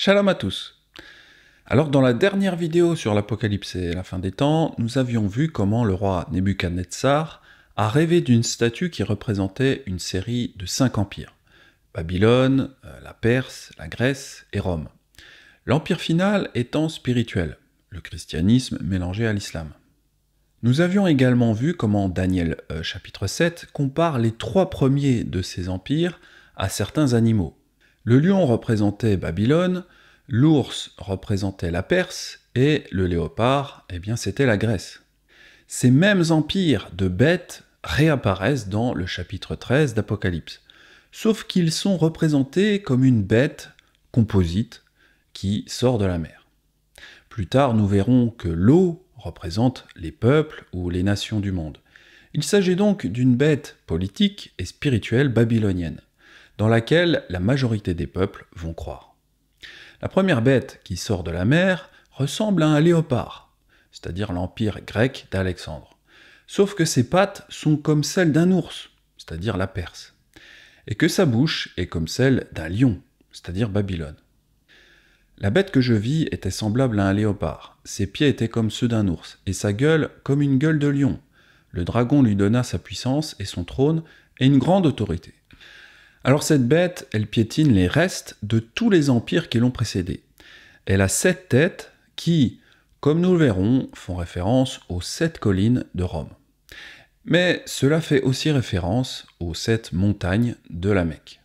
Shalom à tous Alors dans la dernière vidéo sur l'Apocalypse et la fin des temps, nous avions vu comment le roi Nebuchadnezzar a rêvé d'une statue qui représentait une série de cinq empires. Babylone, euh, la Perse, la Grèce et Rome. L'empire final étant spirituel, le christianisme mélangé à l'islam. Nous avions également vu comment Daniel euh, chapitre 7 compare les trois premiers de ces empires à certains animaux, le lion représentait Babylone, l'ours représentait la Perse, et le léopard, eh bien c'était la Grèce. Ces mêmes empires de bêtes réapparaissent dans le chapitre 13 d'Apocalypse, sauf qu'ils sont représentés comme une bête composite qui sort de la mer. Plus tard, nous verrons que l'eau représente les peuples ou les nations du monde. Il s'agit donc d'une bête politique et spirituelle babylonienne dans laquelle la majorité des peuples vont croire. La première bête qui sort de la mer ressemble à un léopard, c'est-à-dire l'empire grec d'Alexandre, sauf que ses pattes sont comme celles d'un ours, c'est-à-dire la Perse, et que sa bouche est comme celle d'un lion, c'est-à-dire Babylone. La bête que je vis était semblable à un léopard, ses pieds étaient comme ceux d'un ours, et sa gueule comme une gueule de lion. Le dragon lui donna sa puissance et son trône et une grande autorité. Alors cette bête, elle piétine les restes de tous les empires qui l'ont précédée. Elle a sept têtes qui, comme nous le verrons, font référence aux sept collines de Rome. Mais cela fait aussi référence aux sept montagnes de la Mecque.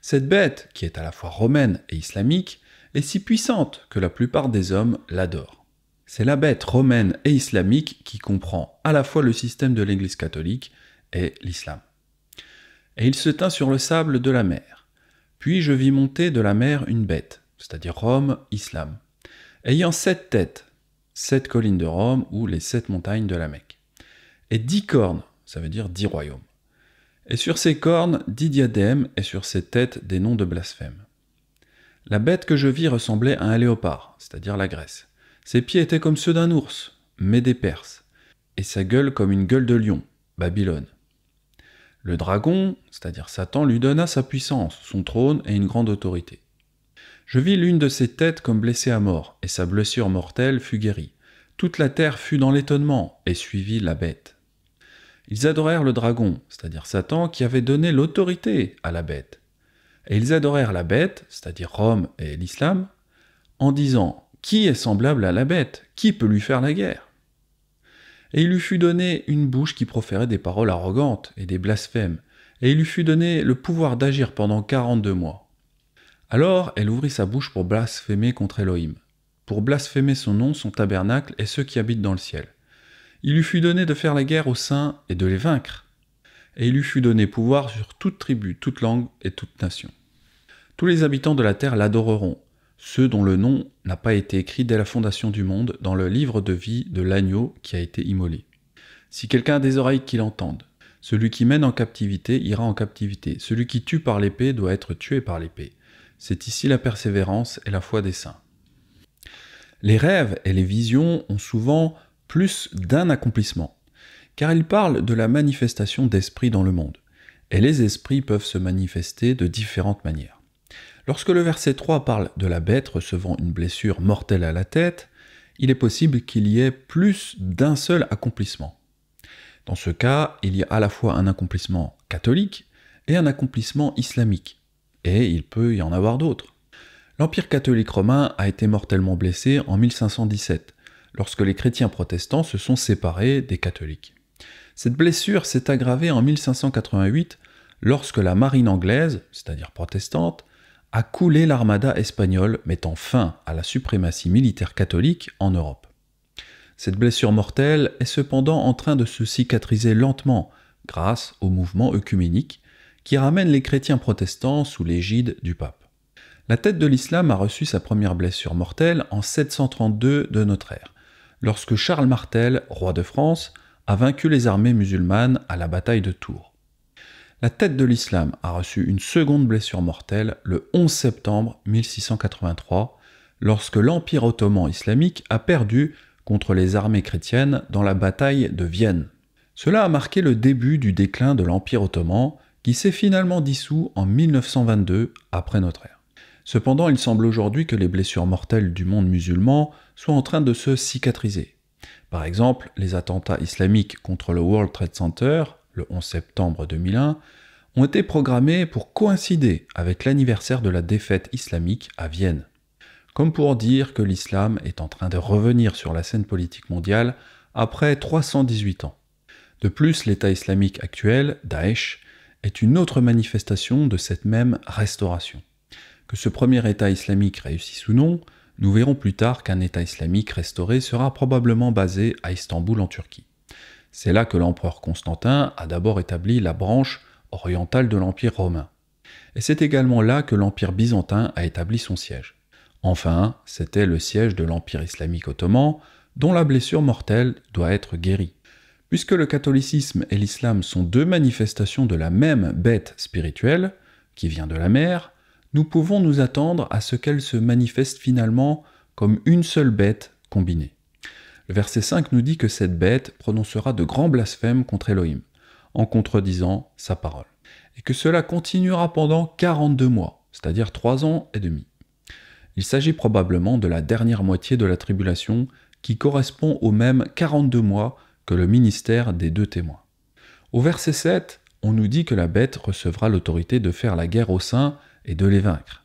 Cette bête, qui est à la fois romaine et islamique, est si puissante que la plupart des hommes l'adorent. C'est la bête romaine et islamique qui comprend à la fois le système de l'Église catholique et l'islam et il se tint sur le sable de la mer. Puis je vis monter de la mer une bête, c'est-à-dire Rome, Islam, ayant sept têtes, sept collines de Rome ou les sept montagnes de la Mecque, et dix cornes, ça veut dire dix royaumes, et sur ses cornes dix diadèmes, et sur ses têtes des noms de blasphème. La bête que je vis ressemblait à un léopard, c'est-à-dire la Grèce. Ses pieds étaient comme ceux d'un ours, mais des Perses, et sa gueule comme une gueule de lion, Babylone. Le dragon, c'est-à-dire Satan, lui donna sa puissance, son trône et une grande autorité. Je vis l'une de ses têtes comme blessée à mort, et sa blessure mortelle fut guérie. Toute la terre fut dans l'étonnement, et suivit la bête. Ils adorèrent le dragon, c'est-à-dire Satan, qui avait donné l'autorité à la bête. Et ils adorèrent la bête, c'est-à-dire Rome et l'islam, en disant Qui est semblable à la bête Qui peut lui faire la guerre et il lui fut donné une bouche qui proférait des paroles arrogantes et des blasphèmes, et il lui fut donné le pouvoir d'agir pendant quarante-deux mois. Alors elle ouvrit sa bouche pour blasphémer contre Elohim, pour blasphémer son nom, son tabernacle et ceux qui habitent dans le ciel. Il lui fut donné de faire la guerre aux saints et de les vaincre. Et il lui fut donné pouvoir sur toute tribu, toute langue et toute nation. Tous les habitants de la terre l'adoreront, ceux dont le nom n'a pas été écrit dès la fondation du monde dans le livre de vie de l'agneau qui a été immolé. Si quelqu'un a des oreilles qu'il entende, celui qui mène en captivité ira en captivité, celui qui tue par l'épée doit être tué par l'épée. C'est ici la persévérance et la foi des saints. Les rêves et les visions ont souvent plus d'un accomplissement, car ils parlent de la manifestation d'esprit dans le monde, et les esprits peuvent se manifester de différentes manières. Lorsque le verset 3 parle de la bête recevant une blessure mortelle à la tête, il est possible qu'il y ait plus d'un seul accomplissement. Dans ce cas, il y a à la fois un accomplissement catholique et un accomplissement islamique, et il peut y en avoir d'autres. L'Empire catholique romain a été mortellement blessé en 1517, lorsque les chrétiens protestants se sont séparés des catholiques. Cette blessure s'est aggravée en 1588 lorsque la marine anglaise, c'est-à-dire protestante, a coulé l'armada espagnole, mettant fin à la suprématie militaire catholique en Europe. Cette blessure mortelle est cependant en train de se cicatriser lentement grâce au mouvement œcuménique qui ramène les chrétiens protestants sous l'égide du pape. La tête de l'islam a reçu sa première blessure mortelle en 732 de notre ère, lorsque Charles Martel, roi de France, a vaincu les armées musulmanes à la bataille de Tours. La tête de l'islam a reçu une seconde blessure mortelle le 11 septembre 1683, lorsque l'Empire ottoman islamique a perdu contre les armées chrétiennes dans la bataille de Vienne. Cela a marqué le début du déclin de l'Empire ottoman, qui s'est finalement dissous en 1922 après notre ère. Cependant, il semble aujourd'hui que les blessures mortelles du monde musulman soient en train de se cicatriser. Par exemple, les attentats islamiques contre le World Trade Center le 11 septembre 2001, ont été programmés pour coïncider avec l'anniversaire de la défaite islamique à Vienne. Comme pour dire que l'islam est en train de revenir sur la scène politique mondiale après 318 ans. De plus, l'État islamique actuel, Daesh, est une autre manifestation de cette même restauration. Que ce premier État islamique réussisse ou non, nous verrons plus tard qu'un État islamique restauré sera probablement basé à Istanbul en Turquie. C'est là que l'empereur Constantin a d'abord établi la branche orientale de l'Empire romain. Et c'est également là que l'Empire byzantin a établi son siège. Enfin, c'était le siège de l'Empire islamique ottoman, dont la blessure mortelle doit être guérie. Puisque le catholicisme et l'islam sont deux manifestations de la même bête spirituelle, qui vient de la mer, nous pouvons nous attendre à ce qu'elle se manifeste finalement comme une seule bête combinée. Le verset 5 nous dit que cette bête prononcera de grands blasphèmes contre Elohim, en contredisant sa parole, et que cela continuera pendant 42 mois, c'est-à-dire 3 ans et demi. Il s'agit probablement de la dernière moitié de la tribulation qui correspond aux mêmes 42 mois que le ministère des deux témoins. Au verset 7, on nous dit que la bête recevra l'autorité de faire la guerre aux saints et de les vaincre.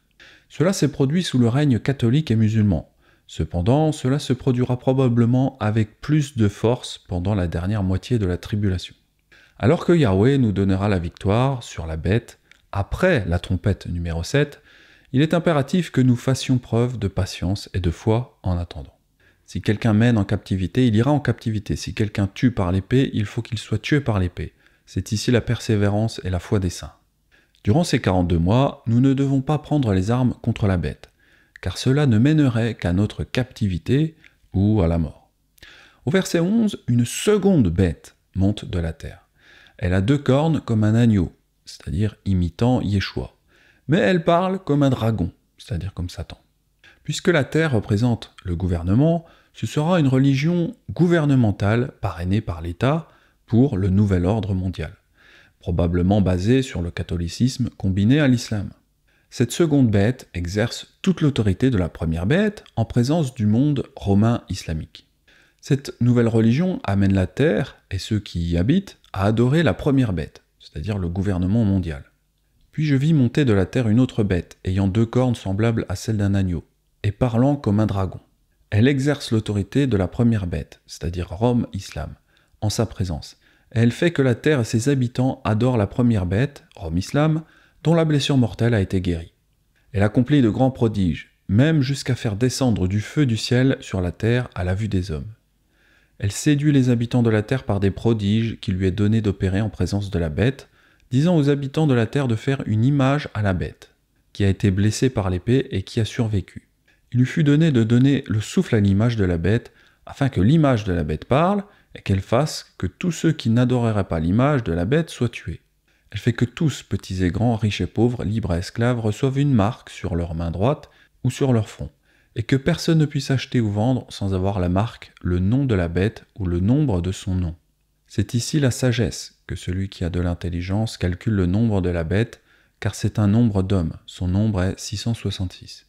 Cela s'est produit sous le règne catholique et musulman, Cependant, cela se produira probablement avec plus de force pendant la dernière moitié de la tribulation. Alors que Yahweh nous donnera la victoire sur la bête, après la trompette numéro 7, il est impératif que nous fassions preuve de patience et de foi en attendant. Si quelqu'un mène en captivité, il ira en captivité. Si quelqu'un tue par l'épée, il faut qu'il soit tué par l'épée. C'est ici la persévérance et la foi des saints. Durant ces 42 mois, nous ne devons pas prendre les armes contre la bête car cela ne mènerait qu'à notre captivité ou à la mort. Au verset 11, une seconde bête monte de la terre. Elle a deux cornes comme un agneau, c'est-à-dire imitant Yeshua, mais elle parle comme un dragon, c'est-à-dire comme Satan. Puisque la terre représente le gouvernement, ce sera une religion gouvernementale parrainée par l'État pour le nouvel ordre mondial, probablement basée sur le catholicisme combiné à l'islam. Cette seconde bête exerce toute l'autorité de la première bête en présence du monde romain islamique. Cette nouvelle religion amène la Terre et ceux qui y habitent à adorer la première bête, c'est-à-dire le gouvernement mondial. Puis je vis monter de la terre une autre bête, ayant deux cornes semblables à celles d'un agneau, et parlant comme un dragon. Elle exerce l'autorité de la première bête, c'est-à-dire Rome Islam, en sa présence. Elle fait que la terre et ses habitants adorent la première bête, Rome Islam, dont la blessure mortelle a été guérie. Elle accomplit de grands prodiges, même jusqu'à faire descendre du feu du ciel sur la terre à la vue des hommes. Elle séduit les habitants de la terre par des prodiges qu'il lui est donné d'opérer en présence de la bête, disant aux habitants de la terre de faire une image à la bête, qui a été blessée par l'épée et qui a survécu. Il lui fut donné de donner le souffle à l'image de la bête, afin que l'image de la bête parle et qu'elle fasse que tous ceux qui n'adoreraient pas l'image de la bête soient tués. Elle fait que tous, petits et grands, riches et pauvres, libres et esclaves, reçoivent une marque sur leur main droite ou sur leur front, et que personne ne puisse acheter ou vendre sans avoir la marque, le nom de la bête ou le nombre de son nom. C'est ici la sagesse, que celui qui a de l'intelligence calcule le nombre de la bête, car c'est un nombre d'hommes, son nombre est 666.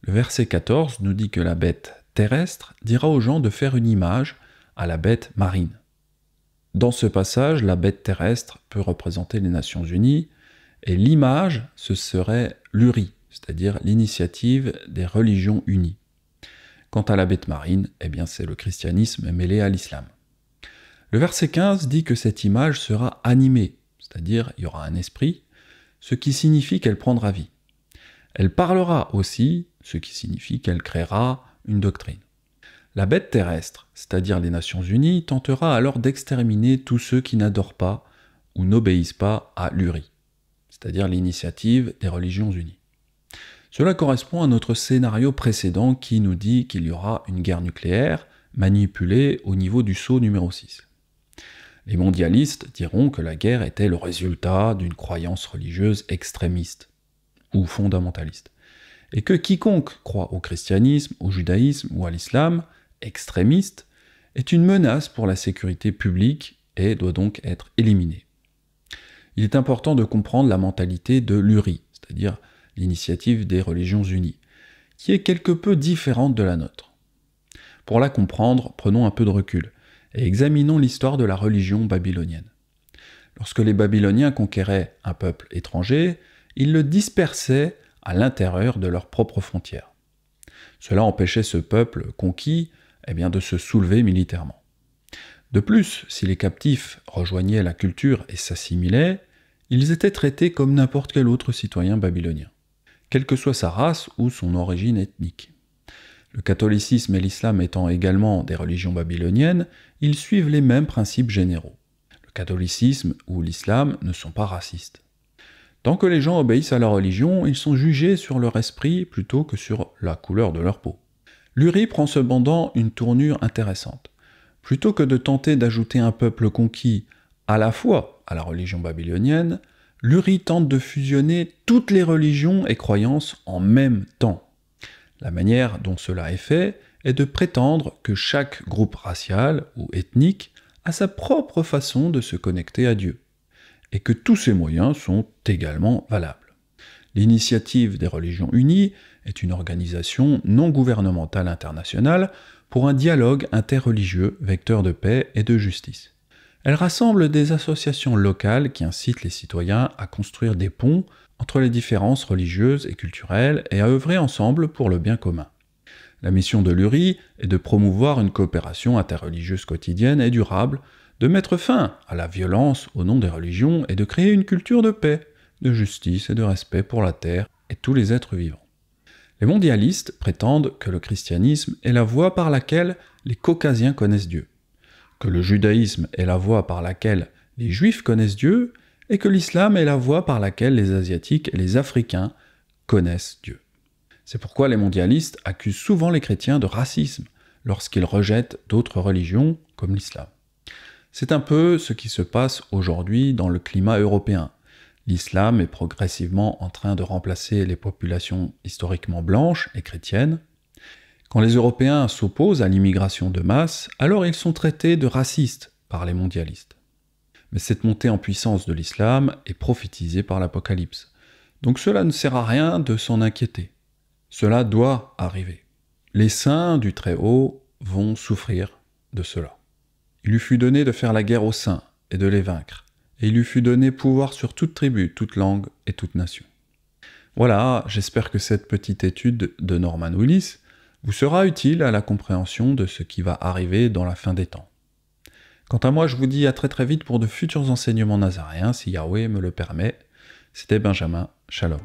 Le verset 14 nous dit que la bête terrestre dira aux gens de faire une image à la bête marine. Dans ce passage, la bête terrestre peut représenter les Nations Unies, et l'image, ce serait l'URI, c'est-à-dire l'initiative des religions unies. Quant à la bête marine, eh bien c'est le christianisme mêlé à l'islam. Le verset 15 dit que cette image sera animée, c'est-à-dire il y aura un esprit, ce qui signifie qu'elle prendra vie. Elle parlera aussi, ce qui signifie qu'elle créera une doctrine. La bête terrestre c'est-à-dire les Nations Unies, tentera alors d'exterminer tous ceux qui n'adorent pas ou n'obéissent pas à l'URI, c'est-à-dire l'initiative des religions unies. Cela correspond à notre scénario précédent qui nous dit qu'il y aura une guerre nucléaire manipulée au niveau du sceau numéro 6. Les mondialistes diront que la guerre était le résultat d'une croyance religieuse extrémiste ou fondamentaliste, et que quiconque croit au christianisme, au judaïsme ou à l'islam extrémiste est une menace pour la sécurité publique et doit donc être éliminée. Il est important de comprendre la mentalité de l'URI, c'est-à-dire l'initiative des religions unies, qui est quelque peu différente de la nôtre. Pour la comprendre, prenons un peu de recul et examinons l'histoire de la religion babylonienne. Lorsque les Babyloniens conquéraient un peuple étranger, ils le dispersaient à l'intérieur de leurs propres frontières. Cela empêchait ce peuple conquis eh bien de se soulever militairement. De plus, si les captifs rejoignaient la culture et s'assimilaient, ils étaient traités comme n'importe quel autre citoyen babylonien, quelle que soit sa race ou son origine ethnique. Le catholicisme et l'islam étant également des religions babyloniennes, ils suivent les mêmes principes généraux. Le catholicisme ou l'islam ne sont pas racistes. Tant que les gens obéissent à la religion, ils sont jugés sur leur esprit plutôt que sur la couleur de leur peau. Lurie prend cependant une tournure intéressante. Plutôt que de tenter d'ajouter un peuple conquis à la fois à la religion babylonienne, Lurie tente de fusionner toutes les religions et croyances en même temps. La manière dont cela est fait est de prétendre que chaque groupe racial ou ethnique a sa propre façon de se connecter à Dieu, et que tous ces moyens sont également valables. L'initiative des religions unies est une organisation non gouvernementale internationale pour un dialogue interreligieux vecteur de paix et de justice. Elle rassemble des associations locales qui incitent les citoyens à construire des ponts entre les différences religieuses et culturelles et à œuvrer ensemble pour le bien commun. La mission de l'URI est de promouvoir une coopération interreligieuse quotidienne et durable, de mettre fin à la violence au nom des religions et de créer une culture de paix de justice et de respect pour la terre et tous les êtres vivants. Les mondialistes prétendent que le christianisme est la voie par laquelle les Caucasiens connaissent Dieu, que le judaïsme est la voie par laquelle les Juifs connaissent Dieu, et que l'islam est la voie par laquelle les Asiatiques et les Africains connaissent Dieu. C'est pourquoi les mondialistes accusent souvent les chrétiens de racisme lorsqu'ils rejettent d'autres religions comme l'islam. C'est un peu ce qui se passe aujourd'hui dans le climat européen, l'islam est progressivement en train de remplacer les populations historiquement blanches et chrétiennes. Quand les Européens s'opposent à l'immigration de masse, alors ils sont traités de racistes par les mondialistes. Mais cette montée en puissance de l'islam est prophétisée par l'Apocalypse. Donc cela ne sert à rien de s'en inquiéter. Cela doit arriver. Les saints du Très-Haut vont souffrir de cela. Il lui fut donné de faire la guerre aux saints et de les vaincre et lui fut donné pouvoir sur toute tribu, toute langue et toute nation. Voilà, j'espère que cette petite étude de Norman Willis vous sera utile à la compréhension de ce qui va arriver dans la fin des temps. Quant à moi, je vous dis à très très vite pour de futurs enseignements nazaréens, si Yahweh me le permet. C'était Benjamin, shalom.